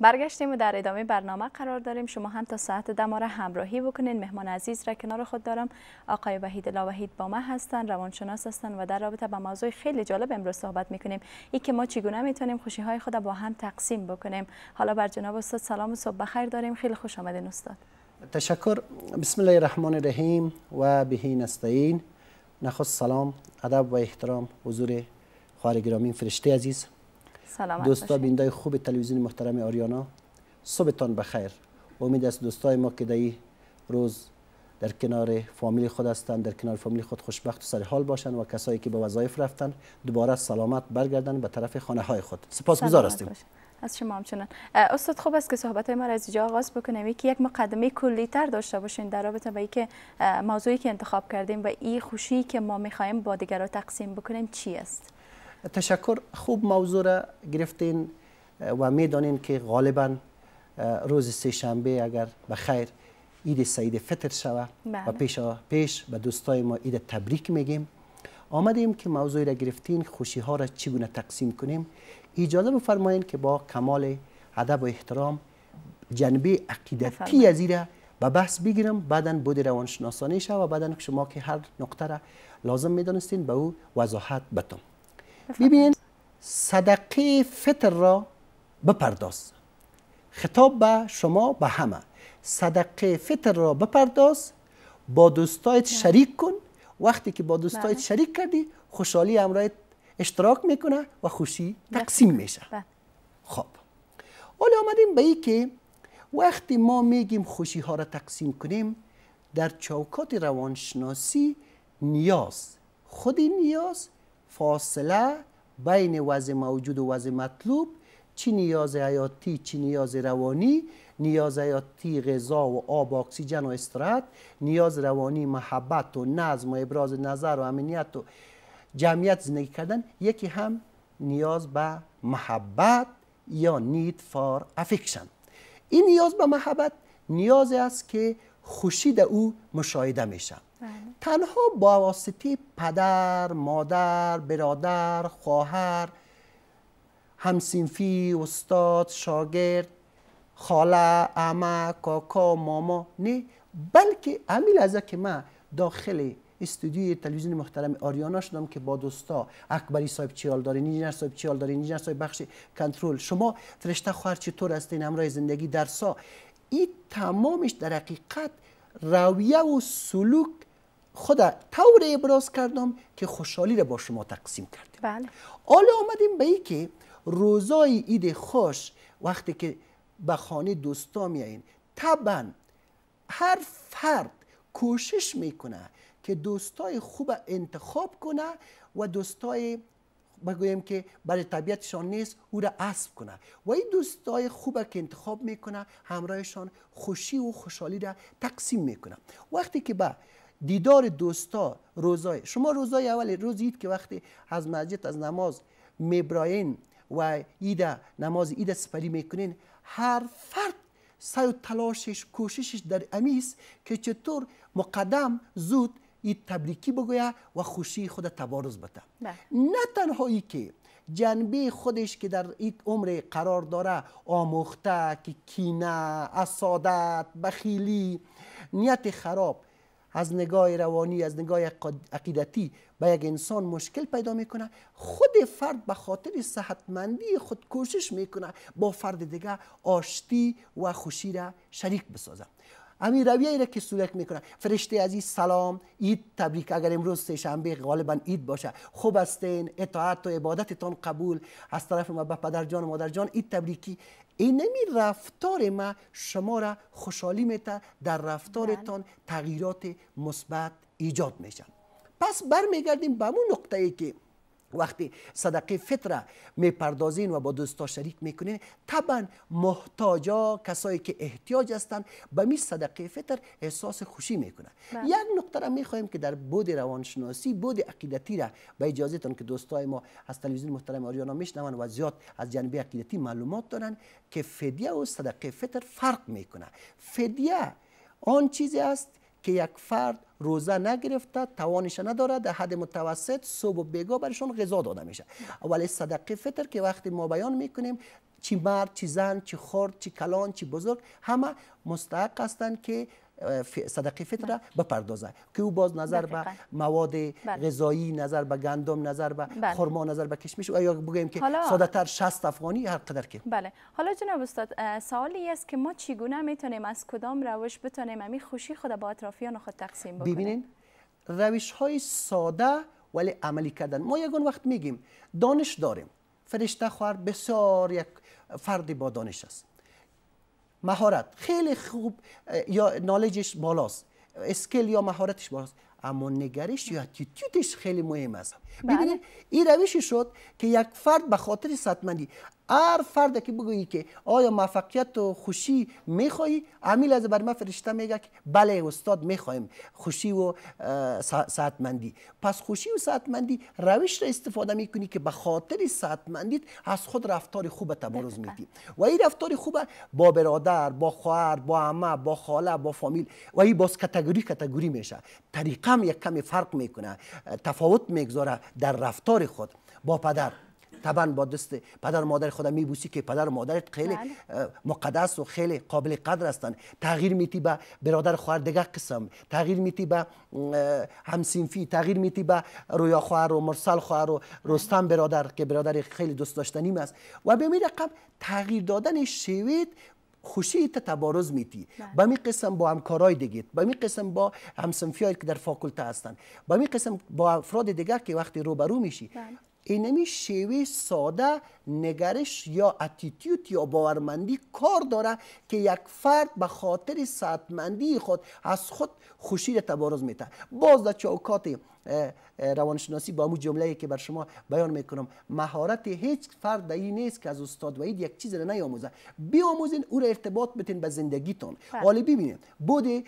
برگشتیم و در ادامه برنامه قرار داریم شما هم تا ساعت ده همراهی بکنین مهمان عزیز را کنار خود دارم آقای وحید وحید با ما هستن روانشناس هستن و در رابطه با موضوع خیلی جالب امروز صحبت میکنیم ای که ما چگونه میتونیم خوشی های خود با هم تقسیم بکنیم حالا بر جناب استاد سلام و صبح بخیر داریم خیلی خوش آمدین استاد تشکر بسم الله الرحمن الرحیم و بهی نستعین نخست سلام ادب و احترام حضور خواهر فرشته عزیز سلامت دوستا بینده خوب تلویزیون محترم آریانا صبحتان بخیر امید است دوستای ما که در روز در کنار فامیل خود هستند در کنار فامیل خود خوشبخت و سر حال باشند و کسایی که به وظایف رفتن دوباره سلامت برگردن به طرف خانه های خود سپاسگزار هستیم از شما همچنان استاد خوب است که صحبت ما را از اینجا آغاز بکنیم که یک مقدمه کلی تر داشته باشین در رابطه با اینکه موضوعی که انتخاب کردیم و این خوشی که ما میخوایم با دیگران تقسیم بکنیم چی است تشکر خوب موضوع را گرفتین و میدانین که غالبا روز سه شنبه اگر به خیر عید سعید فطر شوه و بله. پیش پیش به دوستای ما عید تبریک میگیم آمدیم که موضوع را گرفتین خوشی ها را چگونه تقسیم کنیم اجازه بفرمایید که با کمال ادب و احترام جنبه عقیدتی از را به بحث بگیرم بعدا بود روانشناسانه شد و بعدا شما که هر نقطه را لازم میدانستین به او وضاحت بتم ببین صدقه فطر را بپرداز خطاب به شما به همه صدقه فطر را بپرداز با دوستایت بله. شریک کن وقتی که با دوستایت بله. شریک کردی خوشحالی امرایت اشتراک میکنه و خوشی تقسیم میشه بله. خب حالا آمدیم به ای که وقتی ما میگیم خوشی ها را تقسیم کنیم در چوکات روانشناسی نیاز خودی نیاز فاصله بین وضع موجود و وضع مطلوب چی نیاز حیاتی چی نیاز روانی نیاز حیاتی غذا و آب و اکسیژن و استراحت نیاز روانی محبت و نظم و ابراز نظر و امنیت و جمعیت زندگی کردن یکی هم نیاز به محبت یا نید فار افیکشن این نیاز به محبت نیاز است که خوشی در او مشاهده میشه بله. تنها با واسطه پدر، مادر، برادر، خواهر، همسینفی، استاد، شاگرد، خاله، اما، کاکا، ماما نه بلکه امیل از که من داخل استودیوی تلویزیون محترم آریانا شدم که با دوستا اکبری صاحب چیال داره نیجنر صاحب چیال داره نیجنر صاحب بخش کنترل شما فرشته خواهر چطور هستین همراه زندگی درسا این تمامش در حقیقت رویه و سلوک خدا طور ابراز کردم که خوشحالی را با شما تقسیم کردیم بله. حالا آمدیم به ای که روزای عید خوش وقتی که به خانه دوستا میایین طبعا هر فرد کوشش میکنه که دوستای خوب انتخاب کنه و دوستای بگویم که برای طبیعتشان نیست او را اسب کنه و این دوستای خوب که انتخاب میکنه همراهشان خوشی و خوشحالی را تقسیم میکنه وقتی که به دیدار دوستا روزای شما روزای اول روز اید که وقتی از مسجد از نماز میبراین و ایده نماز ایده سپری میکنین هر فرد سعی و تلاشش کوششش در امیس که چطور مقدم زود اید تبریکی بگویه و خوشی خود تبارز بده بله. نه تنها که جنبه خودش که در این عمر قرار داره آموخته که کینه، اسادت، بخیلی، نیت خراب از نگاه روانی از نگاه عقیدتی به یک انسان مشکل پیدا میکنه خود فرد به خاطر صحتمندی خود کوشش میکنه با فرد دیگه آشتی و خوشی را شریک بسازه همین رویه ای را که صورت میکنه فرشته عزیز سلام عید تبریک اگر امروز سه شنبه غالبا عید باشه خوب هستین اطاعت و عبادتتان قبول از طرف ما به پدر جان و مادر جان عید تبریکی اینمی رفتار ما شما را خوشحالی میته در رفتارتان بله. تغییرات مثبت ایجاد میشن پس برمیگردیم به اون نقطه ای که وقتی صدقه فطره میپردازین و با دوستا شریک میکنین طبعا محتاجا کسایی که احتیاج هستن به می صدقه فطر احساس خوشی میکنن بله. یک نقطه را میخوایم که در بود روانشناسی بود عقیدتی را به اجازهتون که دوستای ما از تلویزیون محترم آریانا میشنون و زیاد از جنبه عقیدتی معلومات دارن که فدیه و صدقه فطر فرق میکنه فدیه آن چیزی است که یک فرد روزه نگرفته توانش نداره در حد متوسط صبح و بگاه برشون غذا داده میشه ولی صدقه فطر که وقتی ما بیان میکنیم چی مرد چی زن چی خرد چی کلان چی بزرگ همه مستحق هستند که صدقه فطر بله. بپردازه که او باز نظر به مواد بله. غذایی نظر به گندم نظر به بله. خرما نظر به کشمش یا بگیم که ساده تر 60 افغانی هر قدر که بله حالا جناب استاد سوالی است که ما چگونه میتونیم از کدام روش بتونیم امی خوشی خود با اطرافیان خود تقسیم بکنیم ببینید روش های ساده ولی عملی کردن ما یکون وقت میگیم دانش داریم فرشته خور بسیار یک فردی با دانش است مهارت خیلی خوب یا نالجش بالاست اسکل یا مهارتش بالاست اما نگرش یا اتیتیودش خیلی مهم است بله. ببینید این روشی شد که یک فرد به خاطر سطمندی هر فرد که بگویی که آیا موفقیت و خوشی میخوایی امیل از بر ما فرشته میگه که بله استاد میخوایم خوشی و مندی پس خوشی و مندی روش را استفاده میکنی که به خاطر مندیت از خود رفتار خوب تبارز میدی و این رفتار خوب با برادر با خواهر با عمه با خاله با فامیل و این باز کتگوری کتگوری میشه طریقه یک کمی فرق میکنه تفاوت میگذاره در رفتار خود با پدر طبعا با دست پدر و مادر خودم میبوسی که پدر و مادرت خیلی بله. مقدس و خیلی قابل قدر هستند تغییر میتی به برادر خواهر دیگه قسم تغییر میتی به همسینفی تغییر میتی به رویا خواهر و مرسل خواهر و رستم برادر که برادر خیلی دوست داشتنیم است و به می رقم تغییر دادن شوید خوشی تا تبارز میتی بله. با می قسم با همکارای دیگه با می قسم با همسنفیای که در فاکولته هستن با می قسم با افراد دیگر که وقتی روبرو میشی بله. enemy Shivi saw the نگرش یا اتیتیوت یا باورمندی کار داره که یک فرد به خاطر سعتمندی خود از خود خوشی را تبارز میته باز در چوکات روانشناسی با همون جمله که بر شما بیان میکنم مهارت هیچ فرد این نیست که از استاد وید یک چیز را نیاموزه بیاموزین او را ارتباط بتین به زندگیتون بله. حالا ببینید بود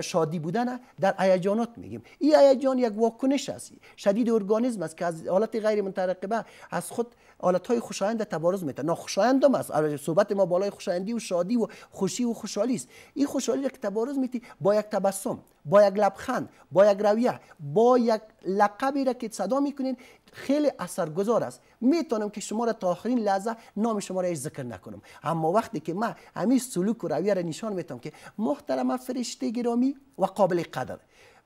شادی بودن در هیجانات میگیم این هیجان یک واکنش است شدید ارگانیزم است که از حالت غیر مترقبه از خود های خوشایند تبارز میده ناخوشایند هم است آره، صحبت ما بالای خوشایندی و شادی و خوشی و خوشحالی است این خوشحالی را که تبارز میتی با یک تبسم با یک لبخند با یک رویه با یک لقبی را که صدا میکنین خیلی اثرگذار است میتونم که شما را تا آخرین لحظه نام شما را ذکر نکنم اما وقتی که من همین سلوک و رویه را نشان میتم که محترم فرشته گرامی و قابل قدر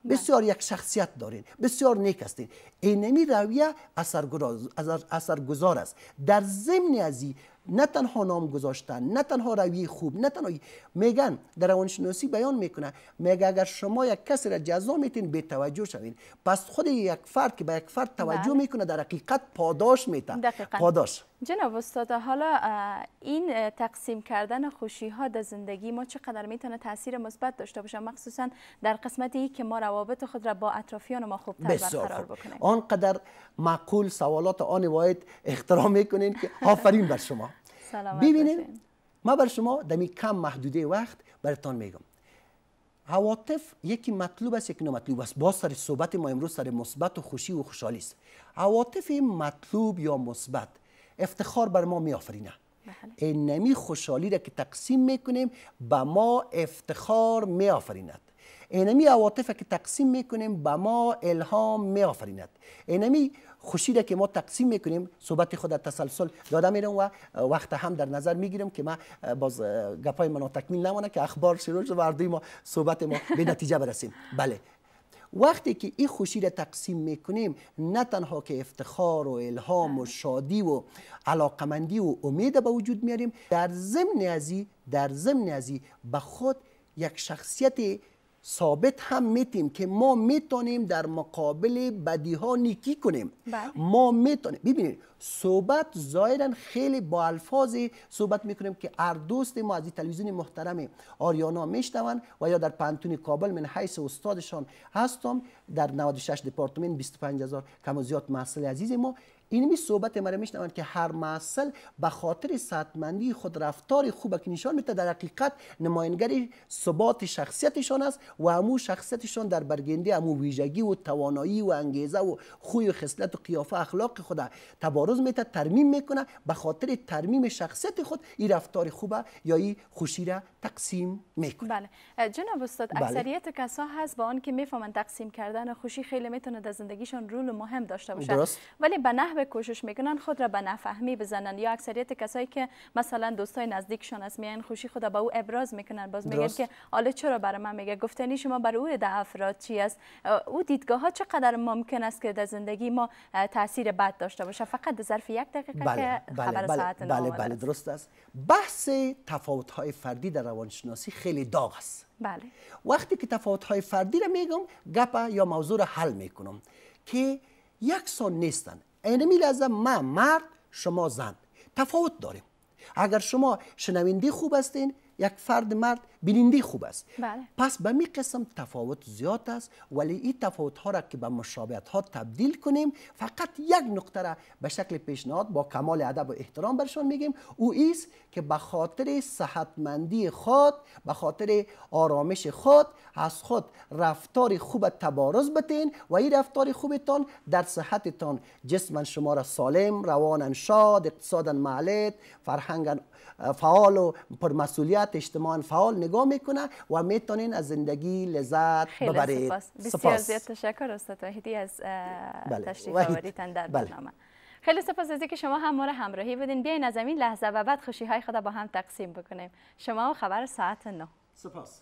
بسیار یک شخصیت دارین بسیار نیک هستین اینمی رویه اثرگذار است در ضمن از نه تنها نام گذاشتن نه تنها روی خوب نه تنها میگن در روانشناسی بیان میکنه میگه اگر شما یک کسی را جزا میتین به توجه شوین پس خود یک فرد که به یک فرد توجه بله. میکنه در حقیقت پاداش دقیقا. پاداش جناب استاد حالا این تقسیم کردن خوشی ها در زندگی ما چقدر میتونه تاثیر مثبت داشته باشه مخصوصا در قسمتی که ما روابط خود را با اطرافیان ما خوبتر برقرار بکنیم آنقدر معقول سوالات آن وایت احترام میکنین که آفرین بر شما ببینیم ما بر شما دمی کم محدوده وقت برتان میگم عواطف یکی مطلوب است یکی نامطلوب است باز سر صحبت ما امروز سر مثبت و خوشی و خوشحالی است عواطف مطلوب یا مثبت افتخار بر ما میآفرینه بله. اینمی خوشحالی را که تقسیم میکنیم به ما افتخار میآفریند اینمی عواطف که تقسیم میکنیم به ما الهام میآفریند اینمی خوشی را که ما تقسیم میکنیم صحبت خود در تسلسل داده میرم و وقت هم در نظر میگیرم که ما باز گپای منو تکمیل نمانه که اخبار شروع شد و ما صحبت ما به نتیجه برسیم بله وقتی که این خوشی را تقسیم میکنیم نه تنها که افتخار و الهام و شادی و علاقمندی و امید به وجود میاریم در ضمن ازی در ضمن ازی به خود یک شخصیت ثابت هم میتیم که ما میتونیم در مقابل بدی ها نیکی کنیم بله. ما میتونیم ببینید صحبت ظاهرا خیلی با الفاظی صحبت میکنیم که هر دوست ما از تلویزیون محترم آریانا میشنون و یا در پنتون کابل من حیث استادشان هستم در 96 دپارتمان 25000 کم و زیاد محصول عزیز ما این می صحبت مرا میشنوند که هر محصل به خاطر سطمندی خود رفتار خوبه که نشان میده در حقیقت نماینگر ثبات شخصیتشان است و امو شخصیتشان در برگنده امو ویژگی و توانایی و انگیزه و خوی و خصلت و قیافه اخلاق خود تبارز میده ترمیم میکنه به خاطر ترمیم شخصیت خود این رفتار خوبه یا این خوشی را تقسیم میکنه بله جناب استاد بله. اکثریت کسا هست با آن که میفهمن تقسیم کردن خوشی خیلی میتونه در زندگیشان رول مهم داشته باشه درست. ولی به نحو کوشش میکنن خود را به نفهمی بزنن یا اکثریت کسایی که مثلا دوستای نزدیکشان از میان خوشی خود به او ابراز میکنن باز میگن که حالا چرا برای من میگه گفتنی شما برای او ده افراد چی است او دیدگاه ها چقدر ممکن است که در زندگی ما تاثیر بد داشته باشه فقط در ظرف یک دقیقه بله، که بله، خبر بله، ساعت بله،, بله،, بله درست است بحث تفاوت های فردی در روانشناسی خیلی داغ است بله وقتی که تفاوت های فردی را میگم گپ یا موضوع را حل میکنم که یکسان نیستند می لازم ما مرد شما زن تفاوت داریم اگر شما شنونده خوب هستین یک فرد مرد بیننده خوب است بله. پس به می قسم تفاوت زیاد است ولی این تفاوت ها را که به مشابهت ها تبدیل کنیم فقط یک نقطه را به شکل پیشنهاد با کمال ادب و احترام برشان میگیم او ایست که به خاطر صحتمندی خود به خاطر آرامش خود از خود رفتار خوب تبارز بتین و این رفتار خوبتان در صحتتان جسما شما را سالم روانا شاد اقتصادا معلت فرهنگ فعال و پرمسئولیت اجتماعا فعال نگاه میکنه و میتونین از زندگی لذت ببرید سپاس بسیار زیاد تشکر استاد وحیدی از بله. تشریف آوریتن در بله. برنامه خیلی سپاس از که شما هم ما را همراهی بودین بیاین از این لحظه و بعد خوشی های خدا با هم تقسیم بکنیم شما و خبر ساعت نه. سپاس